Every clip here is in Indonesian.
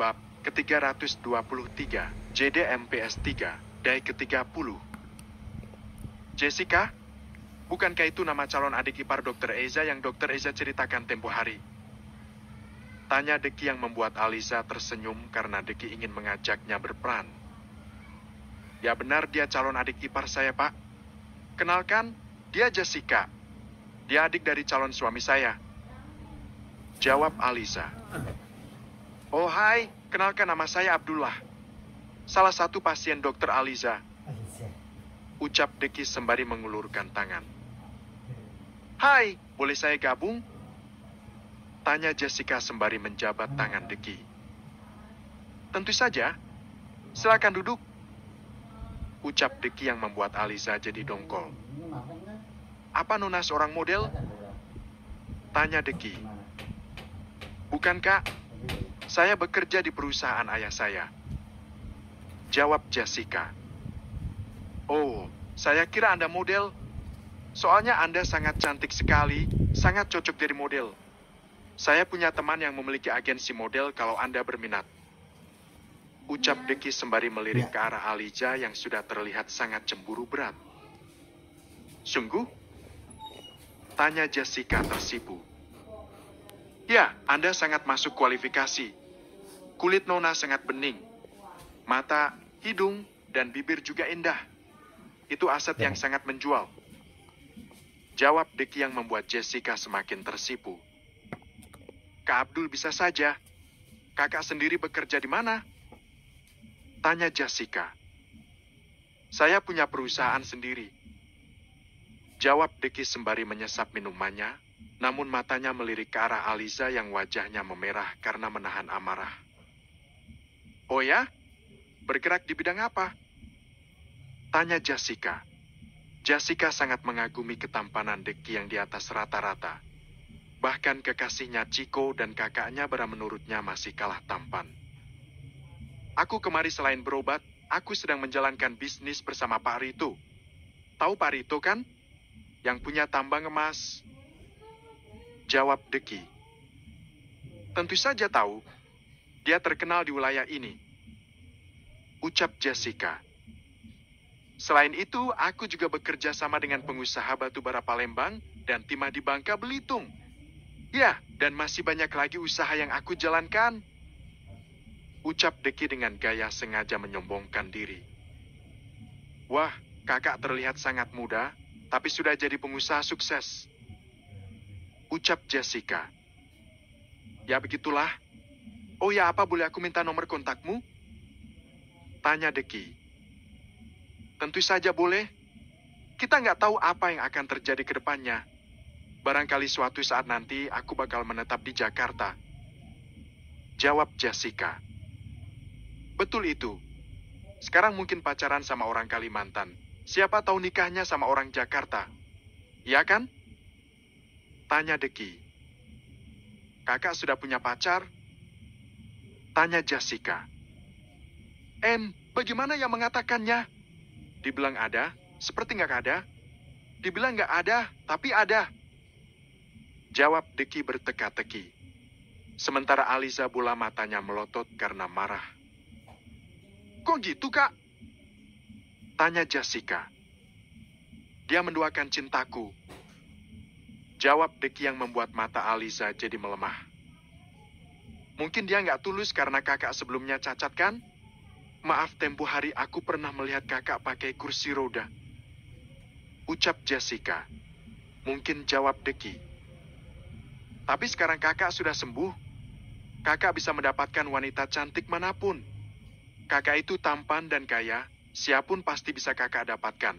Bab ke-323 JDMPS 3 Dai ke-30 Jessica, bukankah itu nama calon adik ipar dokter Eza yang dokter Eza ceritakan tempo hari? Tanya Deki yang membuat Aliza tersenyum karena Deki ingin mengajaknya berperan. Ya benar dia calon adik ipar saya pak. Kenalkan, dia Jessica. Dia adik dari calon suami saya. Jawab Aliza. Oh hai, kenalkan nama saya Abdullah. Salah satu pasien dokter Aliza. Ucap Deki sembari mengulurkan tangan. Hai, boleh saya gabung? Tanya Jessica sembari menjabat tangan Deki. Tentu saja. Silakan duduk. Ucap Deki yang membuat Aliza jadi dongkol. Apa Nona seorang model? Tanya Deki. Bukankah? Saya bekerja di perusahaan ayah saya. Jawab Jessica. Oh, saya kira Anda model. Soalnya Anda sangat cantik sekali, sangat cocok jadi model. Saya punya teman yang memiliki agensi model kalau Anda berminat. Ucap Deki sembari melirik ya. ke arah Alija yang sudah terlihat sangat cemburu berat. Sungguh? Tanya Jessica tersipu. Ya, Anda sangat masuk kualifikasi. Kulit Nona sangat bening. Mata, hidung, dan bibir juga indah. Itu aset yang ya. sangat menjual. Jawab Deki yang membuat Jessica semakin tersipu. Kak Abdul bisa saja. Kakak sendiri bekerja di mana? Tanya Jessica. Saya punya perusahaan sendiri. Jawab Deki sembari menyesap minumannya, namun matanya melirik ke arah Aliza yang wajahnya memerah karena menahan amarah. Oh ya? Bergerak di bidang apa? Tanya Jessica. Jessica sangat mengagumi ketampanan Deki yang di atas rata-rata. Bahkan kekasihnya Chico dan kakaknya Bara menurutnya masih kalah tampan. Aku kemari selain berobat, aku sedang menjalankan bisnis bersama Pak Rito. Tahu Pak Rito kan? Yang punya tambang emas. Jawab Deki. Tentu saja tahu, dia terkenal di wilayah ini. Ucap Jessica. Selain itu, aku juga bekerja sama dengan pengusaha batu bara Palembang dan timah di Bangka Belitung. Ya, dan masih banyak lagi usaha yang aku jalankan. Ucap Deki dengan gaya sengaja menyombongkan diri. Wah, kakak terlihat sangat muda, tapi sudah jadi pengusaha sukses. Ucap Jessica. Ya begitulah, Oh ya, apa boleh aku minta nomor kontakmu? Tanya Deki. Tentu saja boleh. Kita nggak tahu apa yang akan terjadi ke depannya. Barangkali suatu saat nanti aku bakal menetap di Jakarta. Jawab Jessica. Betul itu. Sekarang mungkin pacaran sama orang Kalimantan. Siapa tahu nikahnya sama orang Jakarta. Ya kan? Tanya Deki. Kakak sudah punya pacar? Tanya Jessica. Em, bagaimana yang mengatakannya? Dibilang ada, seperti nggak ada. Dibilang nggak ada, tapi ada. Jawab Deki berteka-teki. Sementara Aliza bola matanya melotot karena marah. Kok gitu, Kak? Tanya Jessica. Dia menduakan cintaku. Jawab Deki yang membuat mata Aliza jadi melemah. Mungkin dia nggak tulus karena kakak sebelumnya cacat kan? Maaf tempo hari aku pernah melihat kakak pakai kursi roda. Ucap Jessica. Mungkin jawab Deki. Tapi sekarang kakak sudah sembuh. Kakak bisa mendapatkan wanita cantik manapun. Kakak itu tampan dan kaya, siapun pasti bisa kakak dapatkan.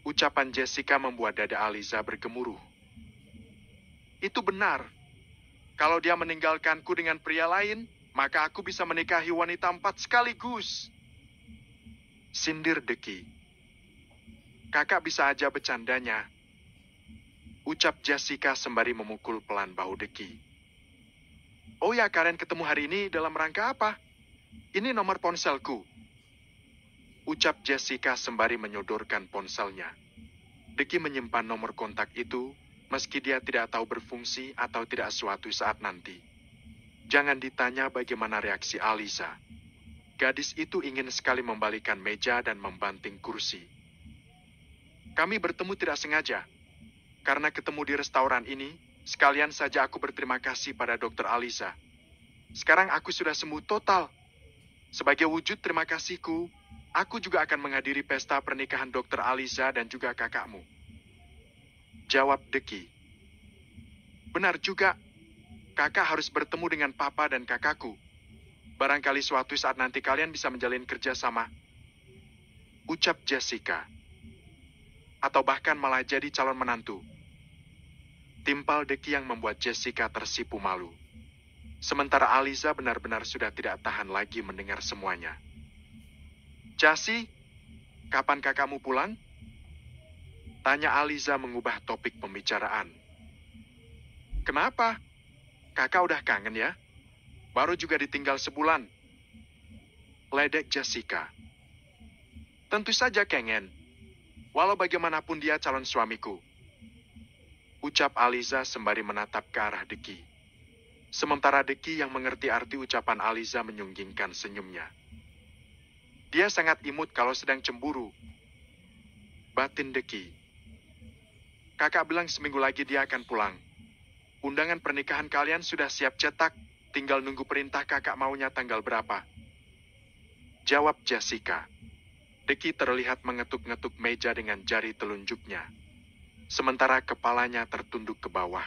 Ucapan Jessica membuat dada Aliza bergemuruh. Itu benar, kalau dia meninggalkanku dengan pria lain, maka aku bisa menikahi wanita empat sekaligus. Sindir Deki. Kakak bisa aja bercandanya. Ucap Jessica sembari memukul pelan bahu Deki. Oh ya, Karen ketemu hari ini dalam rangka apa? Ini nomor ponselku. Ucap Jessica sembari menyodorkan ponselnya. Deki menyimpan nomor kontak itu meski dia tidak tahu berfungsi atau tidak suatu saat nanti. Jangan ditanya bagaimana reaksi Alisa. Gadis itu ingin sekali membalikan meja dan membanting kursi. Kami bertemu tidak sengaja. Karena ketemu di restoran ini, sekalian saja aku berterima kasih pada dokter Alisa. Sekarang aku sudah sembuh total. Sebagai wujud terima kasihku, aku juga akan menghadiri pesta pernikahan dokter Alisa dan juga kakakmu. Jawab Deki. Benar juga. Kakak harus bertemu dengan papa dan kakakku. Barangkali suatu saat nanti kalian bisa menjalin kerjasama. Ucap Jessica. Atau bahkan malah jadi calon menantu. Timpal Deki yang membuat Jessica tersipu malu. Sementara Aliza benar-benar sudah tidak tahan lagi mendengar semuanya. Jasi, kapan kakakmu pulang? Tanya Aliza mengubah topik pembicaraan. Kenapa? Kakak udah kangen ya? Baru juga ditinggal sebulan. Ledek Jessica. Tentu saja kengen. Walau bagaimanapun dia calon suamiku. Ucap Aliza sembari menatap ke arah Deki. Sementara Deki yang mengerti arti ucapan Aliza menyunggingkan senyumnya. Dia sangat imut kalau sedang cemburu. Batin Deki. Kakak bilang seminggu lagi dia akan pulang. Undangan pernikahan kalian sudah siap cetak, tinggal nunggu perintah kakak maunya tanggal berapa. Jawab Jessica. Deki terlihat mengetuk-ngetuk meja dengan jari telunjuknya. Sementara kepalanya tertunduk ke bawah.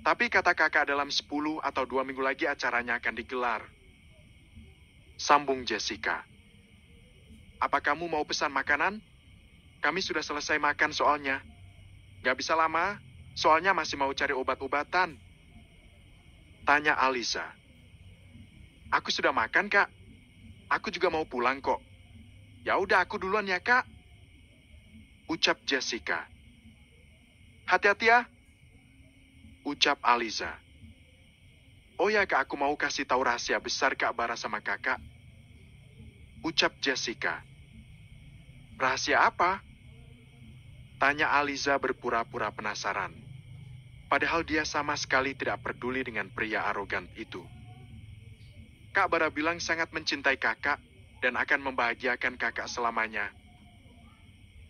Tapi kata kakak dalam 10 atau dua minggu lagi acaranya akan digelar. Sambung Jessica. Apa kamu mau pesan makanan? Kami sudah selesai makan soalnya. Gak bisa lama, soalnya masih mau cari obat-obatan. Tanya Alisa. Aku sudah makan, Kak. Aku juga mau pulang kok. Ya udah aku duluan ya, Kak. Ucap Jessica. Hati-hati ya. Ucap Aliza. Oh ya, Kak, aku mau kasih tahu rahasia besar Kak Bara sama Kakak. Ucap Jessica. Rahasia apa? Tanya Aliza berpura-pura penasaran. Padahal dia sama sekali tidak peduli dengan pria arogan itu. Kak Bara bilang sangat mencintai kakak dan akan membahagiakan kakak selamanya.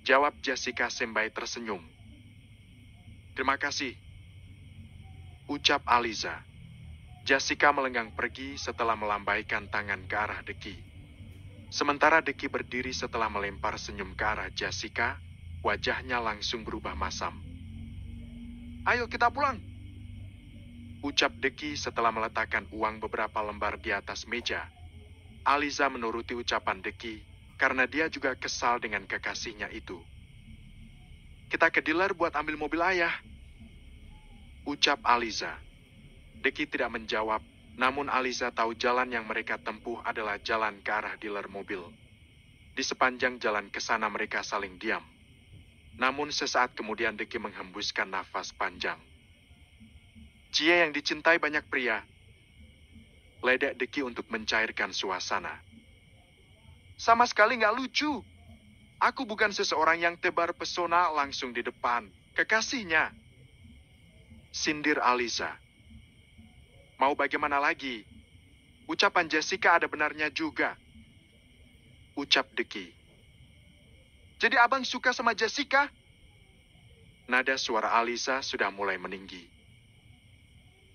Jawab Jessica Sembai tersenyum. Terima kasih. Ucap Aliza. Jessica melenggang pergi setelah melambaikan tangan ke arah Deki. Sementara Deki berdiri setelah melempar senyum ke arah Jessica, Wajahnya langsung berubah masam. Ayo kita pulang. Ucap Deki setelah meletakkan uang beberapa lembar di atas meja. Aliza menuruti ucapan Deki karena dia juga kesal dengan kekasihnya itu. Kita ke dealer buat ambil mobil ayah. Ucap Aliza. Deki tidak menjawab, namun Aliza tahu jalan yang mereka tempuh adalah jalan ke arah dealer mobil. Di sepanjang jalan ke sana mereka saling diam. Namun sesaat kemudian Deki menghembuskan nafas panjang. Cie yang dicintai banyak pria, ledek Deki untuk mencairkan suasana. Sama sekali nggak lucu. Aku bukan seseorang yang tebar pesona langsung di depan. Kekasihnya. Sindir Alisa. Mau bagaimana lagi? Ucapan Jessica ada benarnya juga. Ucap Deki. Jadi abang suka sama Jessica? Nada suara Alisa sudah mulai meninggi.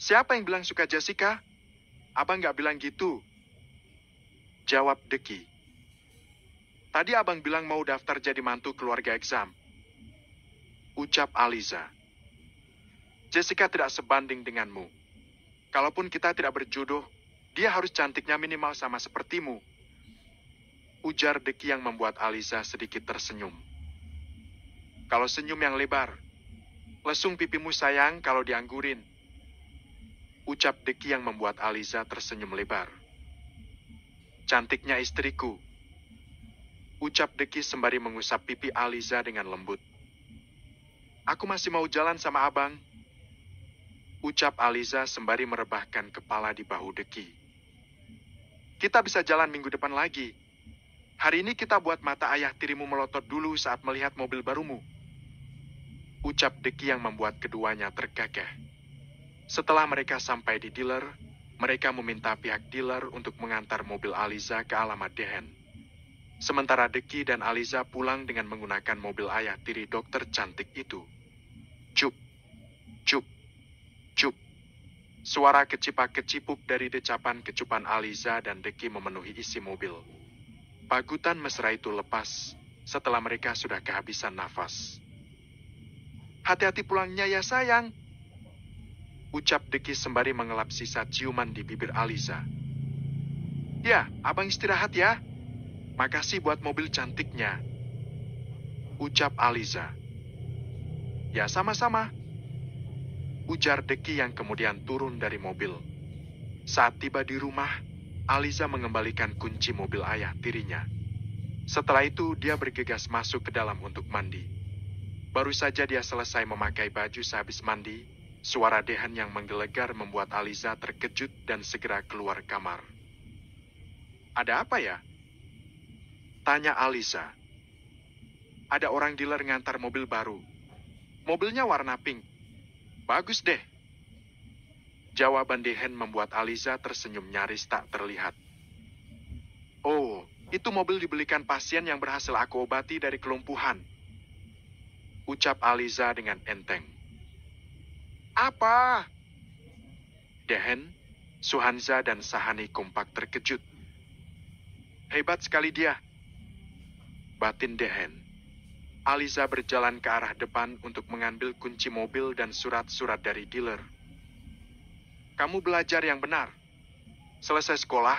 Siapa yang bilang suka Jessica? Abang gak bilang gitu. Jawab Deki. Tadi abang bilang mau daftar jadi mantu keluarga exam. Ucap Aliza. Jessica tidak sebanding denganmu. Kalaupun kita tidak berjodoh, dia harus cantiknya minimal sama sepertimu, Ujar Deki yang membuat Alisa sedikit tersenyum. Kalau senyum yang lebar, lesung pipimu sayang kalau dianggurin. Ucap Deki yang membuat Aliza tersenyum lebar. Cantiknya istriku. Ucap Deki sembari mengusap pipi Aliza dengan lembut. Aku masih mau jalan sama abang. Ucap Aliza sembari merebahkan kepala di bahu Deki. Kita bisa jalan minggu depan lagi. Hari ini kita buat mata ayah tirimu melotot dulu saat melihat mobil barumu. Ucap Deki yang membuat keduanya tergagah. Setelah mereka sampai di dealer, mereka meminta pihak dealer untuk mengantar mobil Aliza ke alamat Dehen. Sementara Deki dan Aliza pulang dengan menggunakan mobil ayah tiri dokter cantik itu. Cup, cup, cup. Suara kecipak kecipuk dari decapan kecupan Aliza dan Deki memenuhi isi mobil. Pagutan mesra itu lepas setelah mereka sudah kehabisan nafas. Hati-hati pulangnya ya sayang. Ucap Deki sembari mengelap sisa ciuman di bibir Aliza. Ya, abang istirahat ya. Makasih buat mobil cantiknya. Ucap Aliza. Ya sama-sama. Ujar Deki yang kemudian turun dari mobil. Saat tiba di rumah, Aliza mengembalikan kunci mobil ayah tirinya. Setelah itu, dia bergegas masuk ke dalam untuk mandi. Baru saja dia selesai memakai baju sehabis mandi, suara Dehan yang menggelegar membuat Aliza terkejut dan segera keluar kamar. Ada apa ya? Tanya Aliza. Ada orang dealer ngantar mobil baru. Mobilnya warna pink. Bagus deh, Jawaban Dehen membuat Aliza tersenyum nyaris tak terlihat. Oh, itu mobil dibelikan pasien yang berhasil aku obati dari kelumpuhan. Ucap Aliza dengan enteng. Apa? Dehen, Suhanza dan Sahani kompak terkejut. Hebat sekali dia. Batin Dehen. Aliza berjalan ke arah depan untuk mengambil kunci mobil dan surat-surat dari dealer kamu belajar yang benar. Selesai sekolah,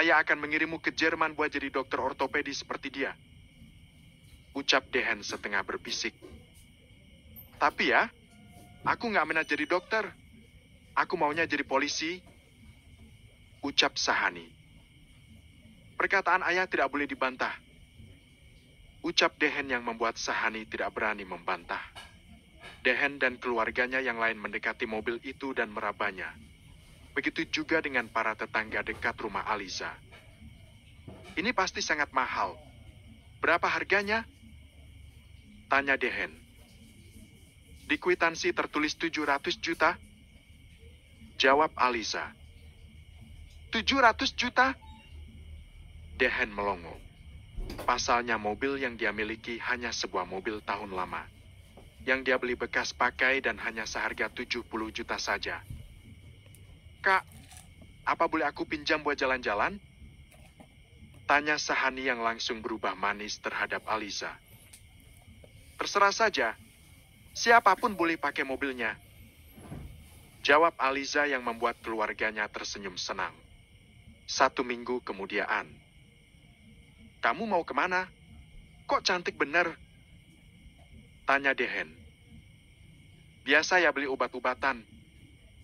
ayah akan mengirimmu ke Jerman buat jadi dokter ortopedi seperti dia. Ucap Dehen setengah berbisik. Tapi ya, aku nggak minat jadi dokter. Aku maunya jadi polisi. Ucap Sahani. Perkataan ayah tidak boleh dibantah. Ucap Dehen yang membuat Sahani tidak berani membantah. Dehen dan keluarganya yang lain mendekati mobil itu dan merabanya. Begitu juga dengan para tetangga dekat rumah Aliza. Ini pasti sangat mahal. Berapa harganya? Tanya Dehen. Di kwitansi tertulis 700 juta? Jawab Aliza. 700 juta? Dehen melongo. Pasalnya mobil yang dia miliki hanya sebuah mobil tahun lama. Yang dia beli bekas pakai dan hanya seharga 70 juta saja. Kak, apa boleh aku pinjam buat jalan-jalan? Tanya Sahani yang langsung berubah manis terhadap Aliza. Terserah saja, siapapun boleh pakai mobilnya. Jawab Aliza yang membuat keluarganya tersenyum senang. Satu minggu kemudian. Kamu mau kemana? Kok cantik bener? Tanya Dehen. Biasa ya beli obat-obatan,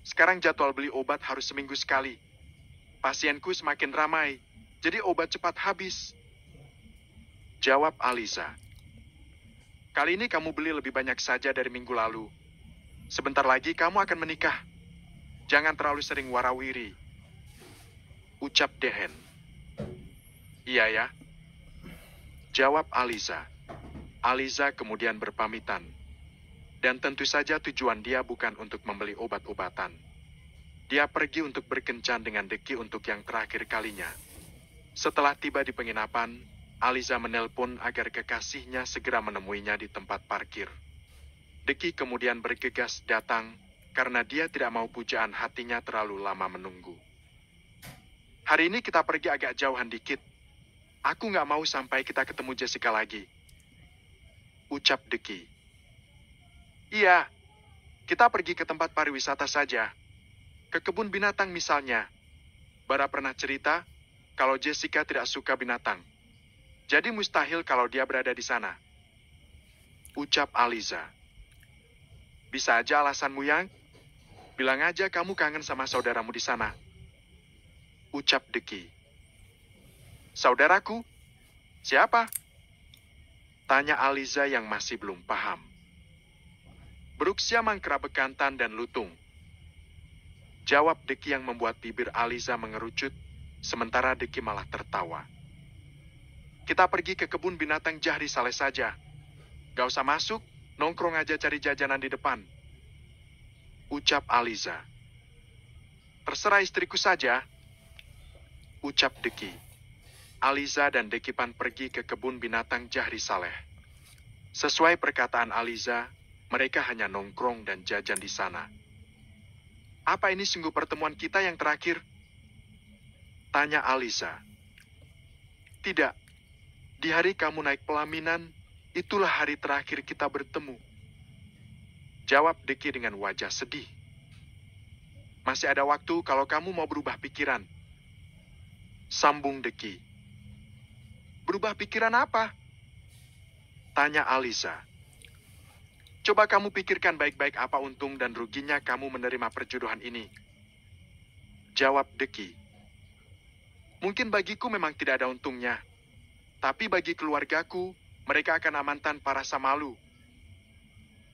sekarang jadwal beli obat harus seminggu sekali. Pasienku semakin ramai, jadi obat cepat habis. Jawab Alisa. Kali ini kamu beli lebih banyak saja dari minggu lalu. Sebentar lagi kamu akan menikah. Jangan terlalu sering warawiri. Ucap Dehen. Iya ya. Jawab Alisa. Aliza kemudian berpamitan. Dan tentu saja tujuan dia bukan untuk membeli obat-obatan. Dia pergi untuk berkencan dengan Deki untuk yang terakhir kalinya. Setelah tiba di penginapan, Aliza menelpon agar kekasihnya segera menemuinya di tempat parkir. Deki kemudian bergegas datang karena dia tidak mau pujaan hatinya terlalu lama menunggu. Hari ini kita pergi agak jauhan dikit. Aku nggak mau sampai kita ketemu Jessica lagi. Ucap Deki. Iya. Kita pergi ke tempat pariwisata saja. Ke kebun binatang misalnya. Bara pernah cerita kalau Jessica tidak suka binatang. Jadi mustahil kalau dia berada di sana. Ucap Aliza. Bisa aja alasanmu yang... Bilang aja kamu kangen sama saudaramu di sana. Ucap Deki. Saudaraku? Siapa? Tanya Aliza yang masih belum paham. Bruksia mangkra bekantan dan lutung. Jawab Deki yang membuat bibir Aliza mengerucut, sementara Deki malah tertawa. Kita pergi ke kebun binatang Jahri Saleh saja. Gak usah masuk, nongkrong aja cari jajanan di depan. Ucap Aliza. Terserah istriku saja. Ucap Deki. Aliza dan Dekipan pergi ke kebun binatang Jahri Saleh. Sesuai perkataan Aliza, mereka hanya nongkrong dan jajan di sana. Apa ini sungguh pertemuan kita yang terakhir? Tanya Alisa. Tidak. Di hari kamu naik pelaminan, itulah hari terakhir kita bertemu. Jawab Deki dengan wajah sedih. Masih ada waktu kalau kamu mau berubah pikiran. Sambung Deki. Berubah pikiran apa? Tanya Alisa. Coba kamu pikirkan baik-baik apa untung dan ruginya kamu menerima perjodohan ini. Jawab Deki. Mungkin bagiku memang tidak ada untungnya. Tapi bagi keluargaku, mereka akan aman tanpa rasa malu.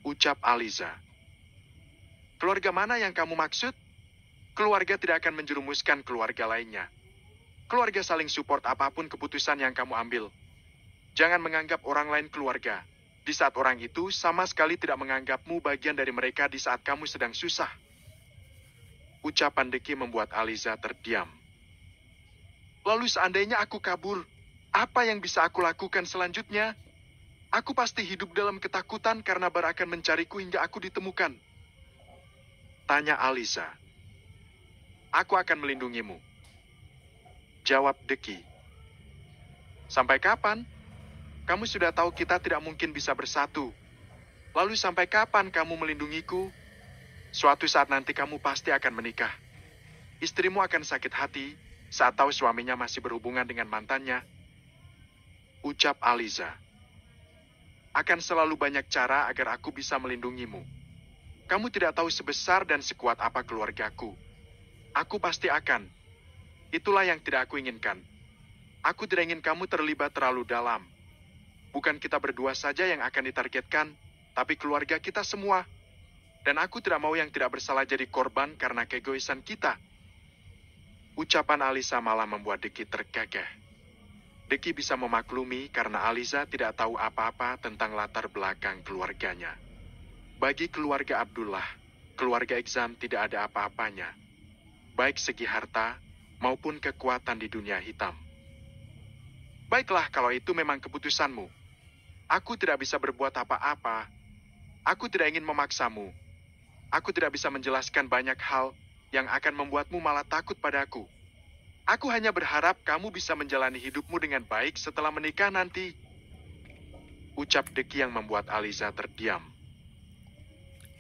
Ucap Aliza. Keluarga mana yang kamu maksud? Keluarga tidak akan menjerumuskan keluarga lainnya. Keluarga saling support apapun keputusan yang kamu ambil. Jangan menganggap orang lain keluarga. Di saat orang itu sama sekali tidak menganggapmu bagian dari mereka di saat kamu sedang susah. Ucapan Deki membuat Aliza terdiam. Lalu seandainya aku kabur, apa yang bisa aku lakukan selanjutnya? Aku pasti hidup dalam ketakutan karena Bar akan mencariku hingga aku ditemukan. Tanya Alisa. Aku akan melindungimu. Jawab Deki. Sampai kapan? Kamu sudah tahu kita tidak mungkin bisa bersatu. Lalu sampai kapan kamu melindungiku? Suatu saat nanti kamu pasti akan menikah. Istrimu akan sakit hati saat tahu suaminya masih berhubungan dengan mantannya. Ucap Aliza. Akan selalu banyak cara agar aku bisa melindungimu. Kamu tidak tahu sebesar dan sekuat apa keluargaku. Aku pasti akan. Itulah yang tidak aku inginkan. Aku tidak ingin kamu terlibat terlalu dalam. Bukan kita berdua saja yang akan ditargetkan, tapi keluarga kita semua. Dan aku tidak mau yang tidak bersalah jadi korban karena keegoisan kita. Ucapan Alisa malah membuat Deki tergagah. Deki bisa memaklumi karena Aliza tidak tahu apa-apa tentang latar belakang keluarganya. Bagi keluarga Abdullah, keluarga Iksan tidak ada apa-apanya. Baik segi harta maupun kekuatan di dunia hitam. Baiklah kalau itu memang keputusanmu. Aku tidak bisa berbuat apa-apa. Aku tidak ingin memaksamu. Aku tidak bisa menjelaskan banyak hal yang akan membuatmu malah takut padaku. Aku hanya berharap kamu bisa menjalani hidupmu dengan baik setelah menikah nanti. Ucap Deki yang membuat Aliza terdiam.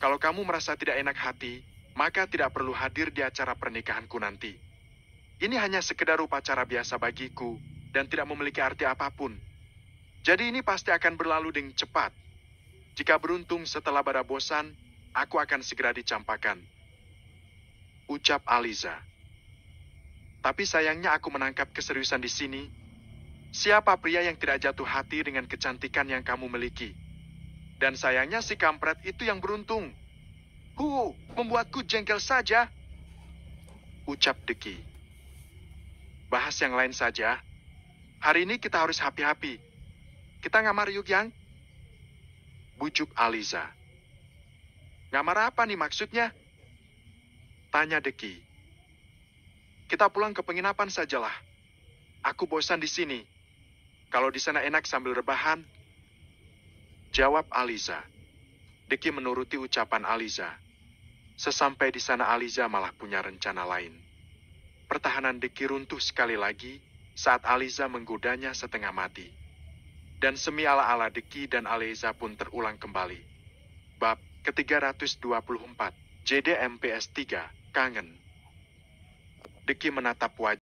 Kalau kamu merasa tidak enak hati, maka tidak perlu hadir di acara pernikahanku nanti. Ini hanya sekedar upacara biasa bagiku dan tidak memiliki arti apapun. Jadi ini pasti akan berlalu dengan cepat. Jika beruntung setelah pada bosan, aku akan segera dicampakan. Ucap Aliza. Tapi sayangnya aku menangkap keseriusan di sini. Siapa pria yang tidak jatuh hati dengan kecantikan yang kamu miliki? Dan sayangnya si kampret itu yang beruntung. Hu, membuatku jengkel saja. Ucap Deki. Bahas yang lain saja. Hari ini kita harus happy-happy kita ngamar yuk yang? Bujuk Aliza. Ngamar apa nih maksudnya? Tanya Deki. Kita pulang ke penginapan sajalah. Aku bosan di sini. Kalau di sana enak sambil rebahan. Jawab Aliza. Deki menuruti ucapan Aliza. Sesampai di sana Aliza malah punya rencana lain. Pertahanan Deki runtuh sekali lagi saat Aliza menggodanya setengah mati dan semi ala-ala Deki dan Aleza pun terulang kembali. Bab ke-324, JDMPS 3, Kangen. Deki menatap wajah.